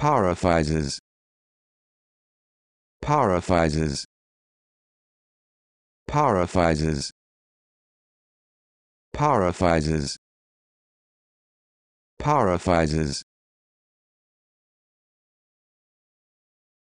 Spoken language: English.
Paraphrases. Paraphrases. Paraphrases. Paraphrases. Paraphrases.